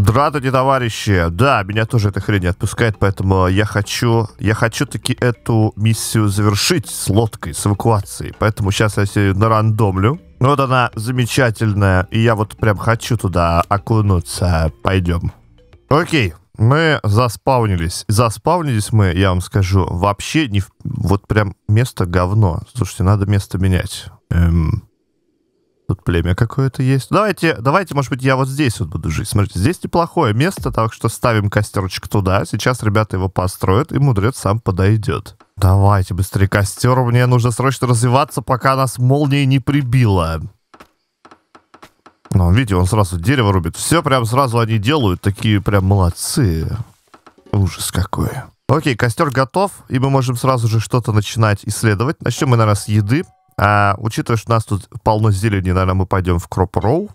Здравствуйте, товарищи! Да, меня тоже эта хрень не отпускает, поэтому я хочу, я хочу таки эту миссию завершить с лодкой, с эвакуацией. Поэтому сейчас я себе нарандомлю. Вот она замечательная, и я вот прям хочу туда окунуться. Пойдем. Окей, мы заспавнились. Заспавнились мы, я вам скажу, вообще не... В... Вот прям место говно. Слушайте, надо место менять. Эм, Тут племя какое-то есть. Давайте, давайте, может быть, я вот здесь вот буду жить. Смотрите, здесь неплохое место, так что ставим костерочек туда. Сейчас ребята его построят, и мудрец сам подойдет. Давайте быстрее костер. Мне нужно срочно развиваться, пока нас молнией не прибило. Ну, видите, он сразу дерево рубит. Все прям сразу они делают. Такие прям молодцы. Ужас какой. Окей, костер готов, и мы можем сразу же что-то начинать исследовать. Начнем мы, наверное, с еды. А, учитывая, что у нас тут полно зелени, наверное, мы пойдем в кроп-роу.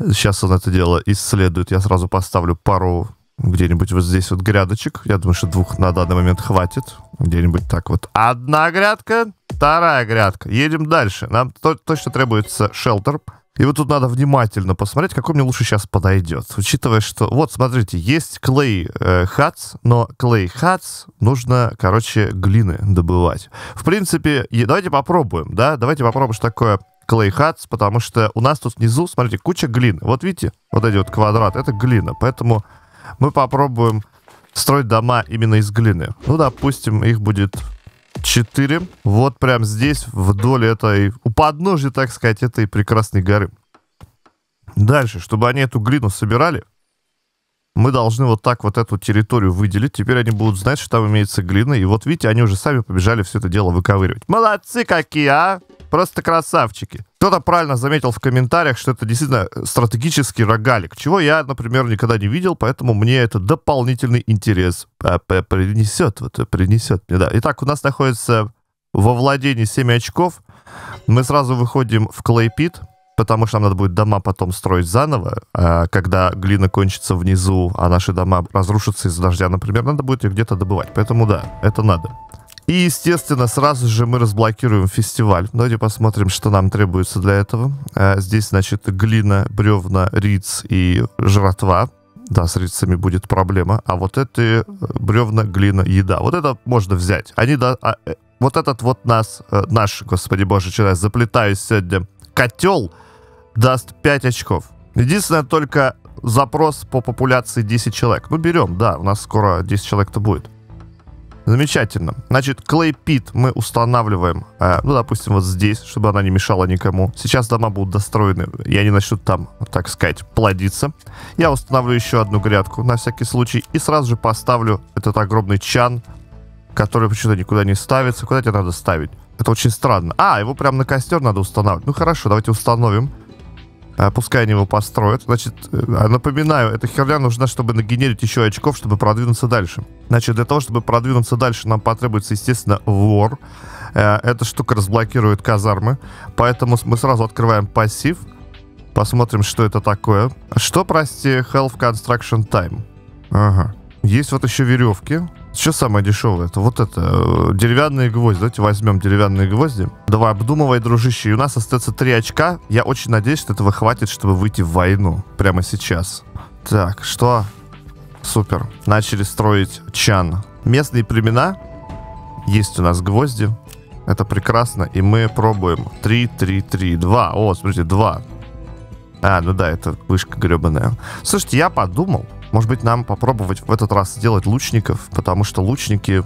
Сейчас он это дело исследует. Я сразу поставлю пару где-нибудь вот здесь вот грядочек. Я думаю, что двух на данный момент хватит. Где-нибудь так вот. Одна грядка, вторая грядка. Едем дальше. Нам точно требуется Шелтер и вот тут надо внимательно посмотреть, какой мне лучше сейчас подойдет. Учитывая, что... Вот, смотрите, есть клей э, но клей хатс нужно, короче, глины добывать. В принципе, давайте попробуем, да? Давайте попробуем, что такое клей хатс, потому что у нас тут внизу, смотрите, куча глины. Вот видите, вот эти вот квадрат, это глина. Поэтому мы попробуем строить дома именно из глины. Ну, допустим, их будет 4. Вот прям здесь, вдоль этой, у подножья, так сказать, этой прекрасной горы. Дальше, чтобы они эту глину собирали, мы должны вот так вот эту территорию выделить. Теперь они будут знать, что там имеется глина. И вот видите, они уже сами побежали все это дело выковыривать. Молодцы какие, а! Просто красавчики. Кто-то правильно заметил в комментариях, что это действительно э, стратегический рогалик, чего я, например, никогда не видел, поэтому мне это дополнительный интерес э, принесет, вот э, принесет мне, да. Итак, у нас находится во владении 7 очков. Мы сразу выходим в клейпит, потому что нам надо будет дома потом строить заново. А когда глина кончится внизу, а наши дома разрушатся из-за дождя, например, надо будет ее где-то добывать. Поэтому да, это надо. И, естественно, сразу же мы разблокируем фестиваль. Давайте посмотрим, что нам требуется для этого. А, здесь, значит, глина, бревна, риц и жратва. Да, с рицами будет проблема. А вот эти э, бревна, глина, еда. Вот это можно взять. Они, да, а, э, вот этот вот нас, э, наш, господи боже, вчера заплетаюсь сегодня, котел даст 5 очков. Единственное, только запрос по популяции 10 человек. Ну, берем, да, у нас скоро 10 человек-то будет. Замечательно. Значит, клей пит мы устанавливаем, э, ну, допустим, вот здесь, чтобы она не мешала никому. Сейчас дома будут достроены, и они начнут там, так сказать, плодиться. Я установлю еще одну грядку на всякий случай и сразу же поставлю этот огромный чан, который почему-то никуда не ставится. Куда тебе надо ставить? Это очень странно. А, его прямо на костер надо устанавливать. Ну, хорошо, давайте установим. А, пускай они его построят. Значит, э, а, напоминаю, эта херня нужна, чтобы нагенерить еще очков, чтобы продвинуться дальше. Значит, для того, чтобы продвинуться дальше, нам потребуется, естественно, вор. Э, эта штука разблокирует казармы. Поэтому мы сразу открываем пассив. Посмотрим, что это такое. Что, прости, Health Construction Time? Ага. Есть вот еще веревки. Что самое дешевое? Это вот это. Э, деревянные гвозди. Давайте возьмем деревянные гвозди. Давай, обдумывай, дружище. И у нас остается три очка. Я очень надеюсь, что этого хватит, чтобы выйти в войну. Прямо сейчас. Так, что? Супер. Начали строить чан. Местные племена. Есть у нас гвозди. Это прекрасно. И мы пробуем. Три, три, три, два. О, смотрите, два. А, ну да, это вышка гребаная. Слушайте, я подумал. Может быть, нам попробовать в этот раз сделать лучников, потому что лучники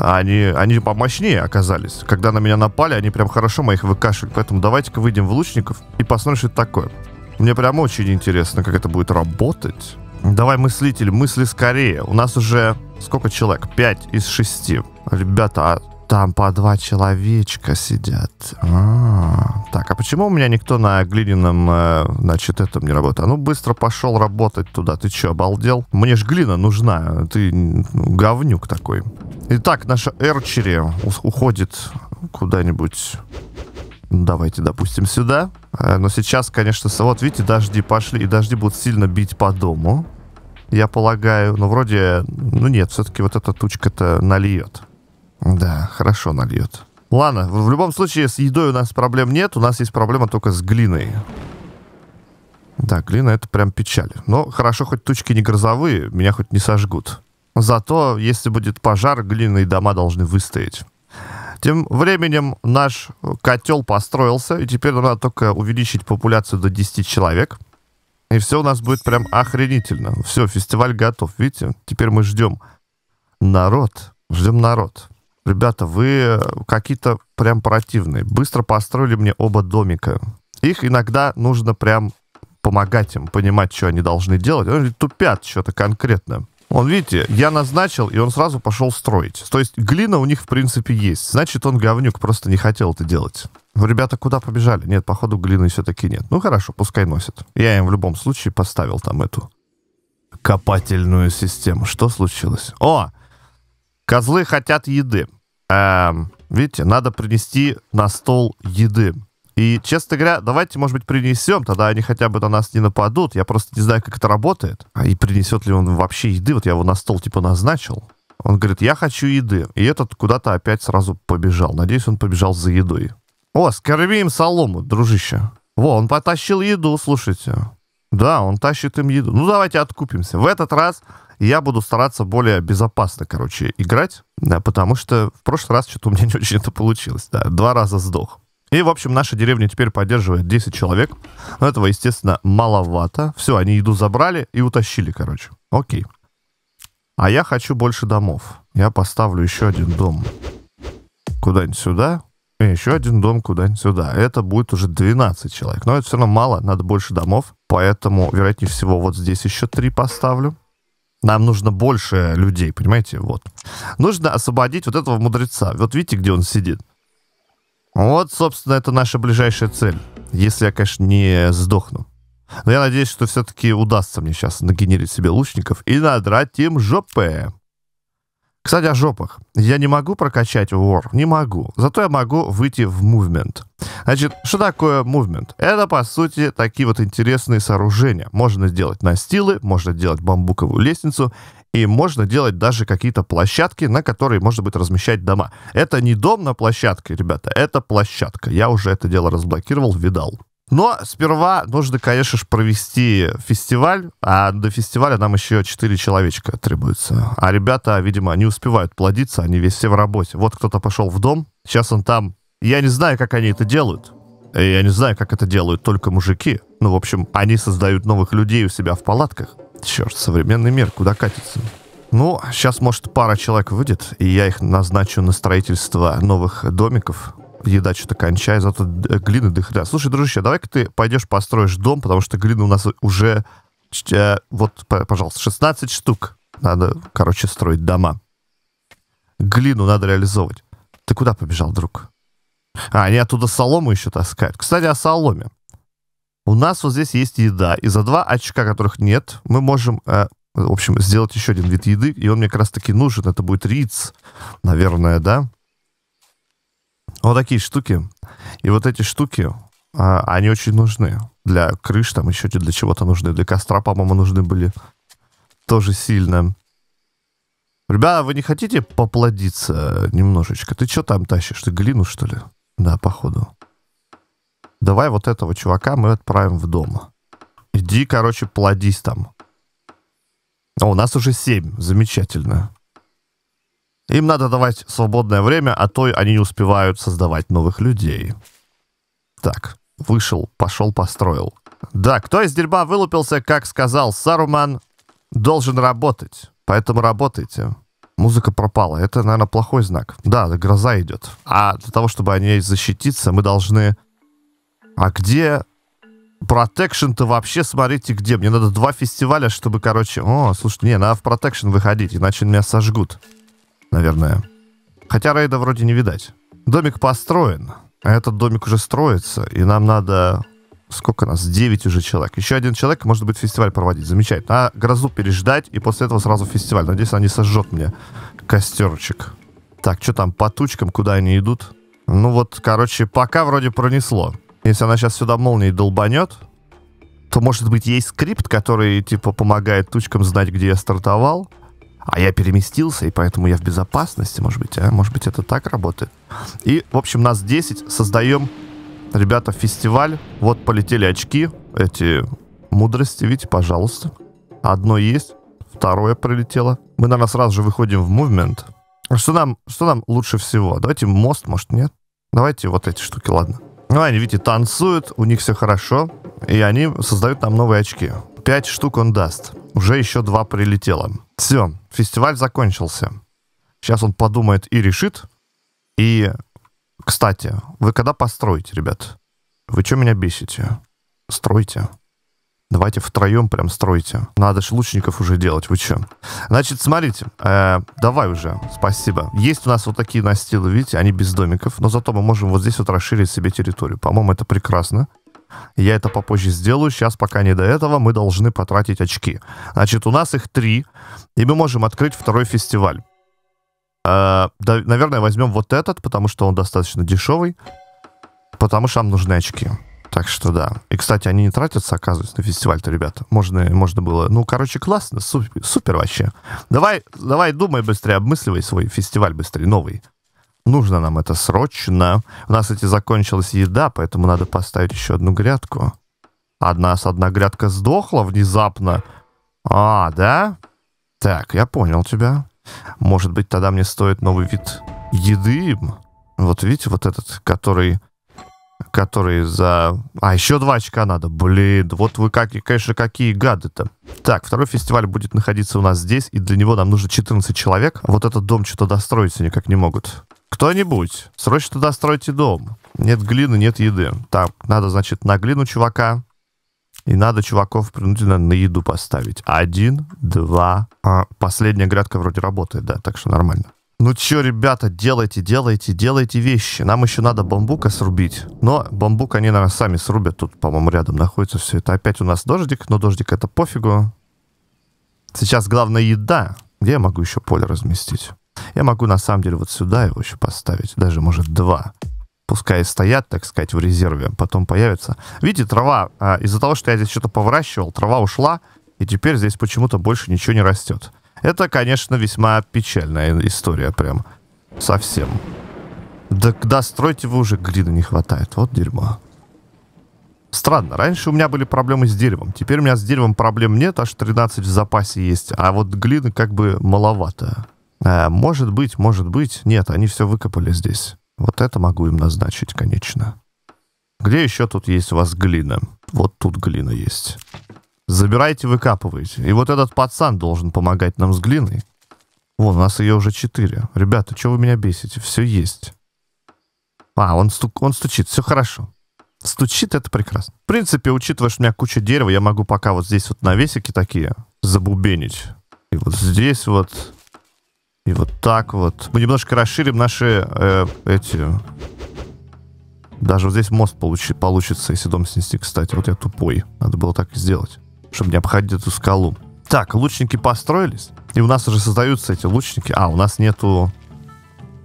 они, они помощнее оказались. Когда на меня напали, они прям хорошо моих выкашивали. Поэтому давайте-ка выйдем в лучников и посмотрим, что это такое. Мне прям очень интересно, как это будет работать. Давай, мыслитель, мысли скорее. У нас уже сколько человек? 5 из 6. Ребята, а там по два человечка сидят. А-а-а. Так, а почему у меня никто на глиняном, э, значит, этом не работает? А ну, быстро пошел работать туда. Ты че, обалдел? Мне ж глина нужна. Ты говнюк такой. Итак, наша Эрчери уходит куда-нибудь ну, давайте, допустим, сюда. Э, но сейчас, конечно, вот видите, дожди пошли, и дожди будут сильно бить по дому, я полагаю. Но вроде, ну нет, все-таки вот эта тучка-то нальет. Да, хорошо нальет. Ладно, в любом случае с едой у нас проблем нет, у нас есть проблема только с глиной. Да, глина это прям печаль. Но хорошо, хоть тучки не грозовые, меня хоть не сожгут. Зато, если будет пожар, глиняные дома должны выстоять. Тем временем наш котел построился, и теперь нам надо только увеличить популяцию до 10 человек. И все у нас будет прям охренительно. Все, фестиваль готов, видите? Теперь мы ждем народ, ждем народ. Ребята, вы э, какие-то прям противные. Быстро построили мне оба домика. Их иногда нужно прям помогать им, понимать, что они должны делать. Они тупят что-то конкретное. Он, видите, я назначил, и он сразу пошел строить. То есть глина у них, в принципе, есть. Значит, он говнюк, просто не хотел это делать. Ну, ребята куда побежали? Нет, походу, глины все-таки нет. Ну, хорошо, пускай носят. Я им в любом случае поставил там эту копательную систему. Что случилось? О! Козлы хотят еды. Эм, видите, надо принести на стол еды. И, честно говоря, давайте, может быть, принесем, тогда они хотя бы на нас не нападут. Я просто не знаю, как это работает. А и принесет ли он вообще еды. Вот я его на стол, типа, назначил. Он говорит, я хочу еды. И этот куда-то опять сразу побежал. Надеюсь, он побежал за едой. О, скорми солому, дружище. Во, он потащил еду, слушайте. Да, он тащит им еду. Ну, давайте откупимся. В этот раз я буду стараться более безопасно, короче, играть, да, потому что в прошлый раз что-то у меня не очень это получилось. Да, два раза сдох. И, в общем, наша деревня теперь поддерживает 10 человек. Но этого, естественно, маловато. Все, они еду забрали и утащили, короче. Окей. А я хочу больше домов. Я поставлю еще один дом куда-нибудь сюда. И еще один дом куда-нибудь сюда. Это будет уже 12 человек. Но это все равно мало, надо больше домов. Поэтому, вероятнее всего, вот здесь еще три поставлю. Нам нужно больше людей, понимаете? Вот. Нужно освободить вот этого мудреца. Вот видите, где он сидит? Вот, собственно, это наша ближайшая цель. Если я, конечно, не сдохну. Но я надеюсь, что все-таки удастся мне сейчас нагенерить себе лучников и надрать им жопы. Кстати, о жопах. Я не могу прокачать вор, не могу. Зато я могу выйти в мувмент. Значит, что такое мувмент? Это, по сути, такие вот интересные сооружения. Можно сделать настилы, можно делать бамбуковую лестницу, и можно делать даже какие-то площадки, на которые можно будет размещать дома. Это не дом на площадке, ребята, это площадка. Я уже это дело разблокировал, видал. Но сперва нужно, конечно же, провести фестиваль, а до фестиваля нам еще четыре человечка требуется. А ребята, видимо, не успевают плодиться, они весь все в работе. Вот кто-то пошел в дом, сейчас он там. Я не знаю, как они это делают. Э, я не знаю, как это делают только мужики. Ну, в общем, они создают новых людей у себя в палатках. Черт, современный мир, куда катится? Ну, сейчас, может, пара человек выйдет, и я их назначу на строительство новых домиков. Еда что-то кончай, зато э, глины дохрена. Слушай, дружище, давай-ка ты пойдешь построишь дом, потому что глины у нас уже... Э, вот, пожалуйста, 16 штук. Надо, короче, строить дома. Глину надо реализовывать. Ты куда побежал, друг? А, они оттуда солому еще таскают. Кстати, о соломе. У нас вот здесь есть еда, и за два очка, которых нет, мы можем, э, в общем, сделать еще один вид еды, и он мне как раз-таки нужен. Это будет риц, наверное, да? Вот такие штуки. И вот эти штуки, а, они очень нужны. Для крыш там еще для чего-то нужны. Для костра, по-моему, нужны были тоже сильно. Ребята, а вы не хотите поплодиться немножечко? Ты что там тащишь? Ты глину, что ли? Да, походу. Давай вот этого чувака мы отправим в дом. Иди, короче, плодись там. О, у нас уже 7. Замечательно. Им надо давать свободное время, а то они не успевают создавать новых людей. Так, вышел, пошел, построил. Да, кто из дерьма вылупился, как сказал Саруман, должен работать. Поэтому работайте. Музыка пропала. Это, наверное, плохой знак. Да, гроза идет. А для того, чтобы они защититься, мы должны... А где Протекшн-то вообще смотрите где. Мне надо два фестиваля, чтобы, короче... О, слушай, не, надо в Протекшн выходить, иначе меня сожгут наверное. Хотя рейда вроде не видать. Домик построен, а этот домик уже строится, и нам надо... Сколько нас? 9 уже человек. Еще один человек, может быть, фестиваль проводить. Замечательно. А грозу переждать, и после этого сразу фестиваль. Надеюсь, она не сожжет мне костерчик. Так, что там по тучкам, куда они идут? Ну вот, короче, пока вроде пронесло. Если она сейчас сюда молнией долбанет, то, может быть, есть скрипт, который, типа, помогает тучкам знать, где я стартовал а я переместился, и поэтому я в безопасности, может быть, а? Может быть, это так работает. И, в общем, нас 10, создаем, ребята, фестиваль. Вот полетели очки, эти мудрости, видите, пожалуйста. Одно есть, второе прилетело. Мы, наверное, сразу же выходим в мувмент. Что нам, что нам лучше всего? Давайте мост, может, нет? Давайте вот эти штуки, ладно. Ну, они, видите, танцуют, у них все хорошо, и они создают нам новые очки. Пять штук он даст. Уже еще два прилетело. Все, фестиваль закончился. Сейчас он подумает и решит. И, кстати, вы когда построите, ребят? Вы что меня бесите? Стройте. Давайте втроем прям стройте. Надо же лучников уже делать, вы что? Значит, смотрите, э, давай уже, спасибо. Есть у нас вот такие настилы, видите, они без домиков, но зато мы можем вот здесь вот расширить себе территорию. По-моему, это прекрасно. Я это попозже сделаю, сейчас пока не до этого, мы должны потратить очки. Значит, у нас их три, и мы можем открыть второй фестиваль. Э, да, наверное, возьмем вот этот, потому что он достаточно дешевый, потому что нам нужны очки. Так что да. И, кстати, они не тратятся, оказывается, на фестиваль-то, ребята. Можно, можно было... Ну, короче, классно, супер, супер вообще. Давай, давай думай быстрее, обмысливай свой фестиваль быстрее, новый. Нужно нам это срочно. У нас, кстати, закончилась еда, поэтому надо поставить еще одну грядку. Одна, одна грядка сдохла внезапно. А, да? Так, я понял тебя. Может быть, тогда мне стоит новый вид еды. Вот видите, вот этот, который который за... А, еще два очка надо. Блин, вот вы, как, конечно, какие гады-то. Так, второй фестиваль будет находиться у нас здесь, и для него нам нужно 14 человек. Вот этот дом что-то достроить никак не могут. Кто-нибудь, срочно достройте дом. Нет глины, нет еды. Так, надо, значит, на глину чувака. И надо чуваков принудительно на еду поставить. Один, два. А последняя грядка вроде работает, да, так что нормально ну чё, ребята, делайте, делайте, делайте вещи. Нам еще надо бамбука срубить. Но бамбук они, наверное, сами срубят. Тут, по-моему, рядом находится все это. Опять у нас дождик, но дождик это пофигу. Сейчас главное еда. Где я могу еще поле разместить? Я могу, на самом деле, вот сюда его еще поставить. Даже, может, два. Пускай стоят, так сказать, в резерве, а потом появятся. Видите, трава, а, из-за того, что я здесь что-то повыращивал, трава ушла, и теперь здесь почему-то больше ничего не растет. Это, конечно, весьма печальная история прям. Совсем. Да когда стройте вы уже, глины не хватает. Вот дерьмо. Странно, раньше у меня были проблемы с деревом. Теперь у меня с деревом проблем нет, аж 13 в запасе есть. А вот глины как бы маловато. А, может быть, может быть. Нет, они все выкопали здесь. Вот это могу им назначить, конечно. Где еще тут есть у вас глина? Вот тут глина есть. Забирайте, выкапывайте. И вот этот пацан должен помогать нам с глиной. Вон, у нас ее уже четыре. Ребята, что вы меня бесите? Все есть. А, он, стук, он стучит, все хорошо. Стучит, это прекрасно. В принципе, учитывая, что у меня куча дерева, я могу пока вот здесь вот навесики такие забубенить. И вот здесь вот. И вот так вот. Мы немножко расширим наши э, эти... Даже вот здесь мост получи, получится, если дом снести, кстати. Вот я тупой. Надо было так и сделать чтобы не обходить эту скалу. Так, лучники построились. И у нас уже создаются эти лучники. А, у нас нету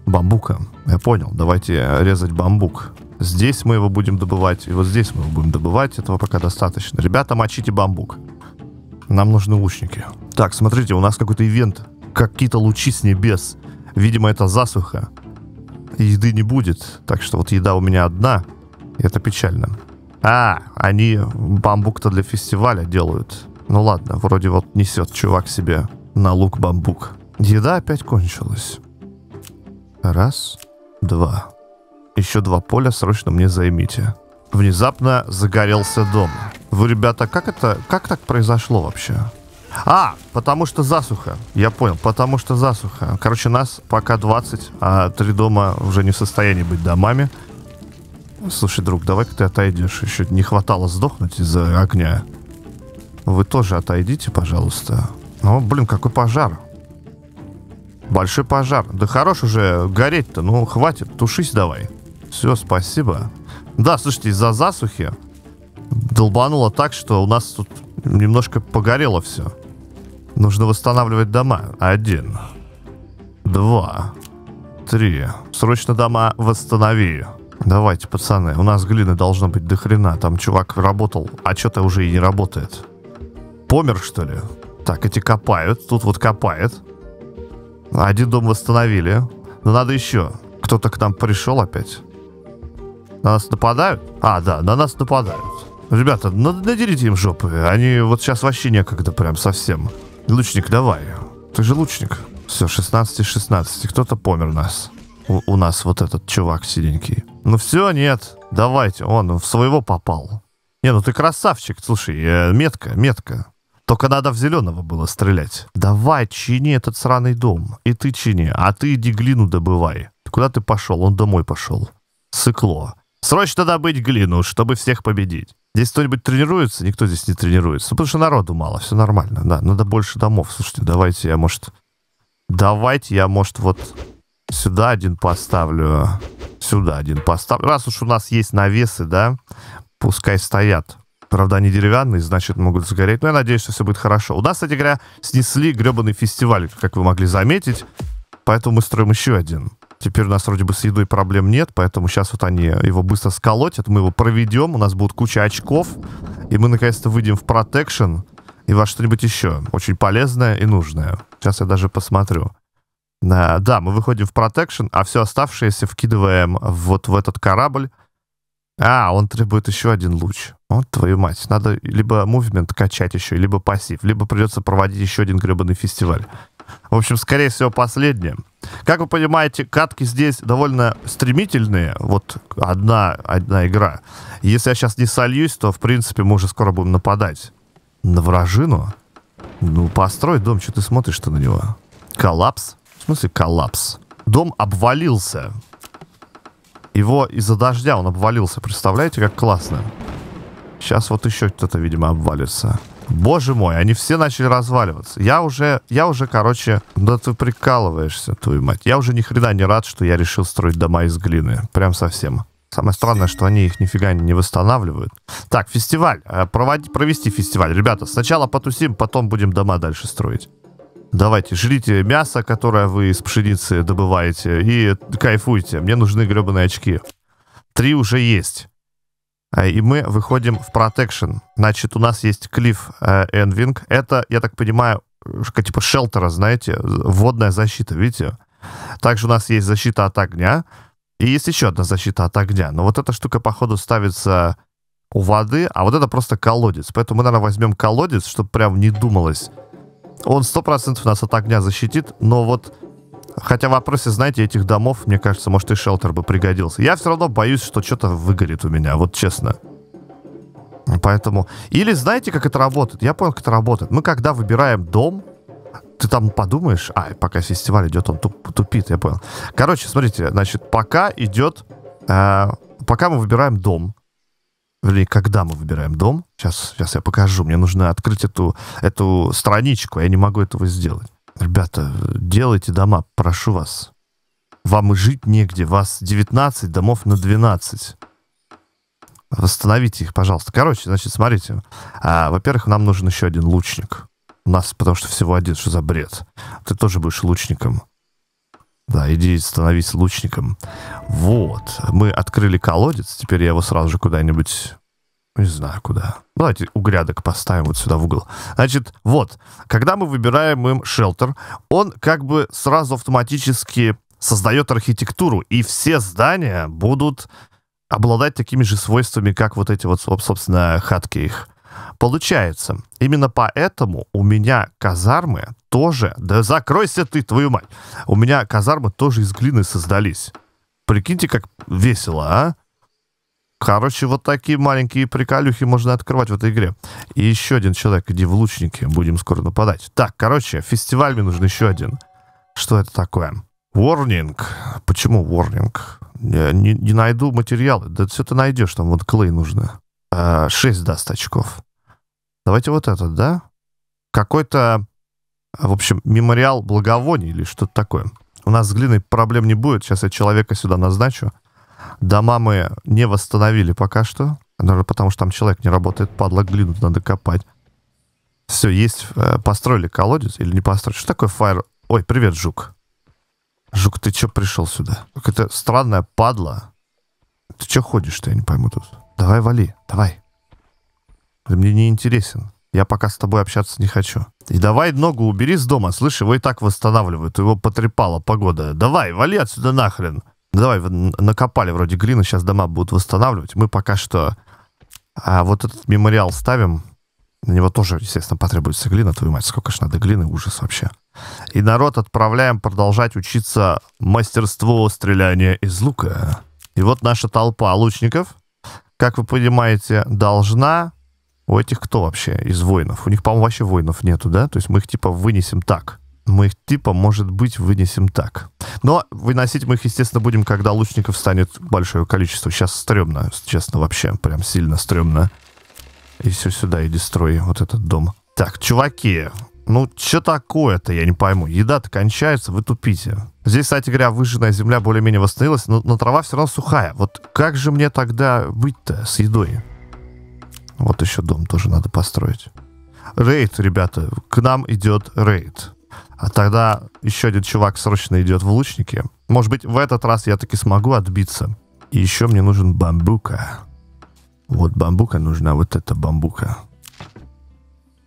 бамбука. Я понял. Давайте резать бамбук. Здесь мы его будем добывать. И вот здесь мы его будем добывать. Этого пока достаточно. Ребята, мочите бамбук. Нам нужны лучники. Так, смотрите, у нас какой-то ивент. Какие-то лучи с небес. Видимо, это засуха. Еды не будет. Так что вот еда у меня одна. И это печально. А, они бамбук-то для фестиваля делают. Ну ладно, вроде вот несет чувак себе на лук бамбук. Еда опять кончилась. Раз, два. Еще два поля срочно мне займите. Внезапно загорелся дом. Вы, ребята, как это, как так произошло вообще? А, потому что засуха. Я понял, потому что засуха. Короче, нас пока 20, а три дома уже не в состоянии быть домами. Слушай, друг, давай-ка ты отойдешь. Еще не хватало сдохнуть из-за огня. Вы тоже отойдите, пожалуйста. Ну, блин, какой пожар. Большой пожар. Да хорош уже гореть-то. Ну, хватит, тушись давай. Все, спасибо. Да, слушайте, из-за засухи долбануло так, что у нас тут немножко погорело все. Нужно восстанавливать дома. Один. Два. Три. Срочно дома восстанови. Давайте, пацаны, у нас глины должно быть дохрена. Там чувак работал, а что-то уже и не работает. Помер, что ли? Так, эти копают. Тут вот копает. Один дом восстановили. Но надо еще. Кто-то к нам пришел опять. На нас нападают? А, да, на нас нападают. Ребята, надерите им жопы. Они вот сейчас вообще некогда прям совсем. Лучник, давай. Ты же лучник. Все, 16 и 16. Кто-то помер нас. У, у нас вот этот чувак сиденький. Ну все, нет, давайте. Он в своего попал. Не, ну ты красавчик, слушай, э, метка, метка. Только надо в зеленого было стрелять. Давай, чини этот сраный дом. И ты чини, а ты иди глину добывай. Куда ты пошел? Он домой пошел. Сыкло. Срочно добыть глину, чтобы всех победить. Здесь кто-нибудь тренируется? Никто здесь не тренируется. потому что народу мало, все нормально. Да, надо больше домов. Слушайте, давайте я, может... Давайте я, может, вот Сюда один поставлю. Сюда один поставлю. Раз уж у нас есть навесы, да, пускай стоят. Правда, они деревянные, значит, могут сгореть. Но ну, я надеюсь, что все будет хорошо. У нас, кстати говоря, снесли гребаный фестиваль, как вы могли заметить. Поэтому мы строим еще один. Теперь у нас вроде бы с едой проблем нет, поэтому сейчас вот они его быстро сколотят, мы его проведем, у нас будет куча очков, и мы наконец-то выйдем в протекшн и во что-нибудь еще очень полезное и нужное. Сейчас я даже посмотрю. Да, мы выходим в протекшн, а все оставшееся вкидываем вот в этот корабль. А, он требует еще один луч. Вот твою мать. Надо либо мувмент качать еще, либо пассив, либо придется проводить еще один гребаный фестиваль. В общем, скорее всего, последнее. Как вы понимаете, катки здесь довольно стремительные. Вот одна, одна игра. Если я сейчас не сольюсь, то, в принципе, мы уже скоро будем нападать. На вражину? Ну, построй дом, что ты смотришь-то на него? Коллапс? В смысле коллапс? Дом обвалился. Его из-за дождя он обвалился. Представляете, как классно? Сейчас вот еще кто-то, видимо, обвалится. Боже мой, они все начали разваливаться. Я уже, я уже, короче, да ты прикалываешься, твою мать. Я уже ни хрена не рад, что я решил строить дома из глины. Прям совсем. Самое странное, что они их нифига не восстанавливают. Так, фестиваль. Э, проводи, провести фестиваль. Ребята, сначала потусим, потом будем дома дальше строить. Давайте, жрите мясо, которое вы из пшеницы добываете, и кайфуйте. Мне нужны гребаные очки. Три уже есть. А, и мы выходим в Protection. Значит, у нас есть Клифф Энвинг. Это, я так понимаю, э, типа шелтера, знаете, водная защита, видите? Также у нас есть защита от огня. И есть еще одна защита от огня. Но вот эта штука, походу, ставится у воды, а вот это просто колодец. Поэтому мы, наверное, возьмем колодец, чтобы прям не думалось он 100% нас от огня защитит, но вот Хотя в вопросе, знаете, этих домов, мне кажется, может и шелтер бы пригодился. Я все равно боюсь, что что-то выгорит у меня, вот честно. Поэтому... Или знаете, как это работает? Я понял, как это работает. Мы когда выбираем дом, ты там подумаешь... А, пока фестиваль идет, он туп, тупит, я понял. Короче, смотрите, значит, пока идет... Э, пока мы выбираем дом, или когда мы выбираем дом. Сейчас, сейчас я покажу. Мне нужно открыть эту, эту страничку. Я не могу этого сделать. Ребята, делайте дома, прошу вас. Вам и жить негде. Вас 19 домов на 12. Восстановите их, пожалуйста. Короче, значит, смотрите. А, во-первых, нам нужен еще один лучник. У нас, потому что всего один, что за бред. Ты тоже будешь лучником. Да, иди становись лучником. Вот. Мы открыли колодец, теперь я его сразу же куда-нибудь... Не знаю, куда. Давайте у грядок поставим вот сюда в угол. Значит, вот. Когда мы выбираем им шелтер, он как бы сразу автоматически создает архитектуру, и все здания будут обладать такими же свойствами, как вот эти вот, собственно, хатки их. Получается, именно поэтому у меня казармы тоже... Да закройся ты, твою мать! У меня казармы тоже из глины создались. Прикиньте, как весело, а? Короче, вот такие маленькие приколюхи можно открывать в этой игре. И еще один человек, иди в лучники, будем скоро нападать. Так, короче, фестиваль мне нужен еще один. Что это такое? Warning. Почему warning? Я не, не найду материалы. Да все ты найдешь, там вот клей нужно. Э, 6 даст очков. Давайте вот этот, да? Какой-то, в общем, мемориал благовоний или что-то такое. У нас с глиной проблем не будет. Сейчас я человека сюда назначу. Дома мы не восстановили пока что. Даже потому что там человек не работает. Падла глину надо копать. Все, есть. Э, построили колодец или не построили? Что такое фаер? Ой, привет, жук. Жук, ты чё пришел сюда? Какая-то странная падла. Ты чё ходишь-то, я не пойму тут. Давай вали, давай. Ты мне не интересен. Я пока с тобой общаться не хочу. И давай ногу убери с дома, слышь, его и так восстанавливают, его потрепала погода. Давай, вали отсюда нахрен. Давай, накопали вроде глины, сейчас дома будут восстанавливать. Мы пока что а вот этот мемориал ставим. На него тоже, естественно, потребуется глина. Твою мать, сколько ж надо глины, ужас вообще. И народ отправляем продолжать учиться мастерству стреляния из лука. И вот наша толпа лучников, как вы понимаете, должна у этих кто вообще из воинов? У них, по-моему, вообще воинов нету, да? То есть мы их типа вынесем так. Мы их типа, может быть, вынесем так. Но выносить мы их, естественно, будем, когда лучников станет большое количество. Сейчас стрёмно, честно, вообще. Прям сильно стрёмно. И все сюда, и дестрой вот этот дом. Так, чуваки, ну, что такое-то, я не пойму. Еда-то кончается, вы тупите. Здесь, кстати говоря, выжженная земля более-менее восстановилась, но, но трава все равно сухая. Вот как же мне тогда быть-то с едой? Вот еще дом тоже надо построить. Рейд, ребята, к нам идет рейд. А тогда еще один чувак срочно идет в лучники. Может быть, в этот раз я таки смогу отбиться. И еще мне нужен бамбука. Вот бамбука нужна, вот эта бамбука.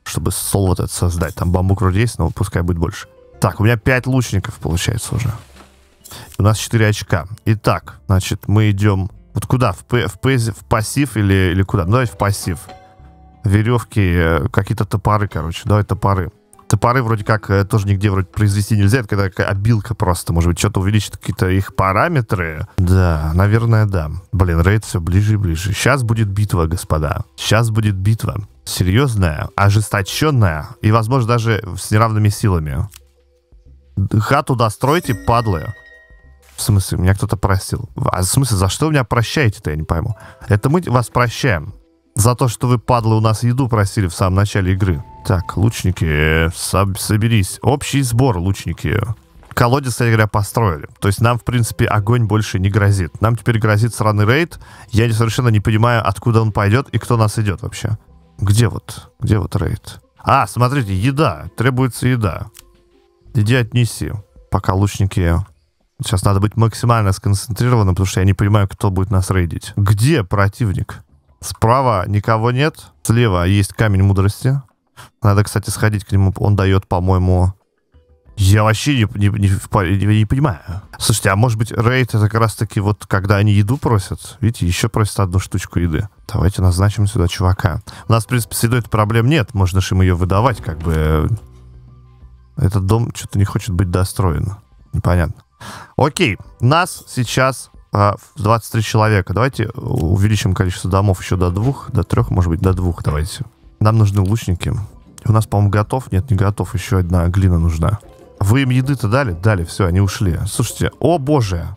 Чтобы сол вот этот создать. Там бамбук вроде есть, но пускай будет больше. Так, у меня 5 лучников получается уже. У нас 4 очка. Итак, значит, мы идем вот куда? В, в, в пассив или, или куда? Ну, давайте в пассив. Веревки, э, какие-то топоры, короче. Давай топоры. Топоры вроде как э, тоже нигде вроде произвести нельзя. Это какая такая обилка просто. Может быть, что-то увеличит какие-то их параметры. Да, наверное, да. Блин, рейд все ближе и ближе. Сейчас будет битва, господа. Сейчас будет битва. Серьезная, ожесточенная и, возможно, даже с неравными силами. Хату достройте, падлы. В смысле, меня кто-то просил. А в смысле, за что вы меня прощаете-то, я не пойму. Это мы вас прощаем. За то, что вы, падлы, у нас еду просили в самом начале игры. Так, лучники, соберись. Общий сбор, лучники. Колодец, кстати говоря, построили. То есть нам, в принципе, огонь больше не грозит. Нам теперь грозит сраный рейд. Я совершенно не понимаю, откуда он пойдет и кто нас идет вообще. Где вот? Где вот рейд? А, смотрите, еда. Требуется еда. Иди отнеси, пока лучники Сейчас надо быть максимально сконцентрированным, потому что я не понимаю, кто будет нас рейдить. Где противник? Справа никого нет. Слева есть камень мудрости. Надо, кстати, сходить к нему. Он дает, по-моему... Я вообще не, не, не, не, не понимаю. Слушайте, а может быть рейд это как раз таки вот когда они еду просят? Видите, еще просят одну штучку еды. Давайте назначим сюда чувака. У нас, в принципе, с едой проблем нет. Можно же им ее выдавать, как бы... Этот дом что-то не хочет быть достроен. Непонятно. Окей, нас сейчас а, 23 человека. Давайте увеличим количество домов еще до двух, до трех, может быть, до двух давайте. Нам нужны лучники. У нас, по-моему, готов. Нет, не готов. Еще одна глина нужна. Вы им еды-то дали? Дали, все, они ушли. Слушайте, о боже.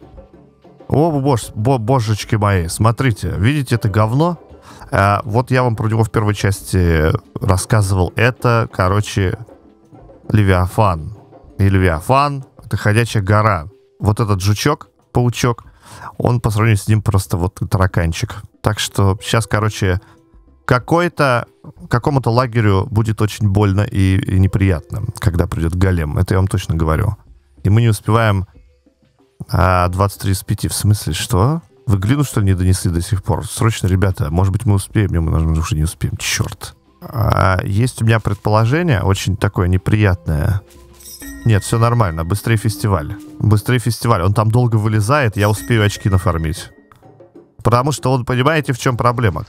О боже, бо, божечки мои, смотрите, видите это говно? А, вот я вам про него в первой части рассказывал. Это, короче, Левиафан. И Левиафан — это ходячая гора вот этот жучок, паучок, он по сравнению с ним просто вот тараканчик. Так что сейчас, короче, какой-то какому-то лагерю будет очень больно и, и неприятно, когда придет голем. Это я вам точно говорю. И мы не успеваем а, 23 из 5. В смысле, что? Вы глину, что ли, не донесли до сих пор? Срочно, ребята, может быть, мы успеем, но мы, может, уже не успеем. Черт. А, есть у меня предположение, очень такое неприятное. Нет, все нормально. Быстрее фестиваль. Быстрее фестиваль. Он там долго вылезает, я успею очки нафармить. Потому что он, понимаете, в чем проблема?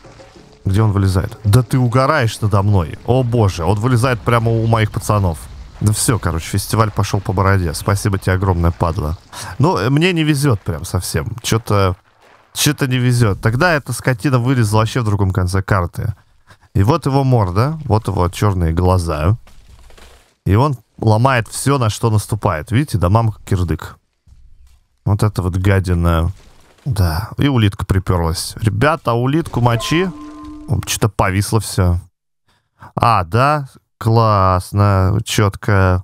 Где он вылезает? Да ты угораешь надо мной. О боже, он вылезает прямо у моих пацанов. Да все, короче, фестиваль пошел по бороде. Спасибо тебе огромное, падла. Ну, э, мне не везет прям совсем. Что-то... Что-то не везет. Тогда эта скотина вылезла вообще в другом конце карты. И вот его морда, вот его черные глаза. И он ломает все, на что наступает. Видите, да, мамка кирдык. Вот это вот гадина. Да, и улитка приперлась. Ребята, улитку мочи. Что-то повисло все. А, да, классно, четко,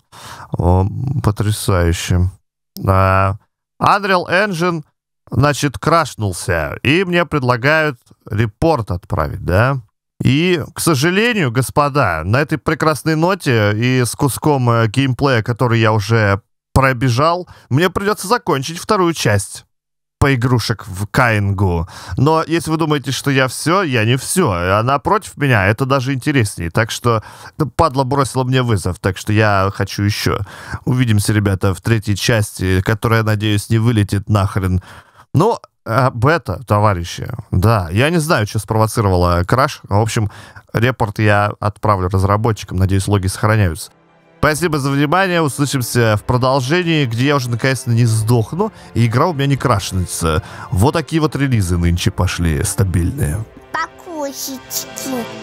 О, потрясающе. Да. Unreal Engine, значит, крашнулся. И мне предлагают репорт отправить, да? И, к сожалению, господа, на этой прекрасной ноте и с куском э, геймплея, который я уже пробежал, мне придется закончить вторую часть по игрушек в Каингу. Но если вы думаете, что я все, я не все. Она а против меня, это даже интереснее. Так что падла бросила мне вызов, так что я хочу еще. Увидимся, ребята, в третьей части, которая, надеюсь, не вылетит нахрен. Ну, а, бета, товарищи. Да, я не знаю, что спровоцировало краш. В общем, репорт я отправлю разработчикам. Надеюсь, логи сохраняются. Спасибо за внимание. Услышимся в продолжении, где я уже наконец-то не сдохну, и игра у меня не крашнется. Вот такие вот релизы нынче пошли стабильные. Покусечки.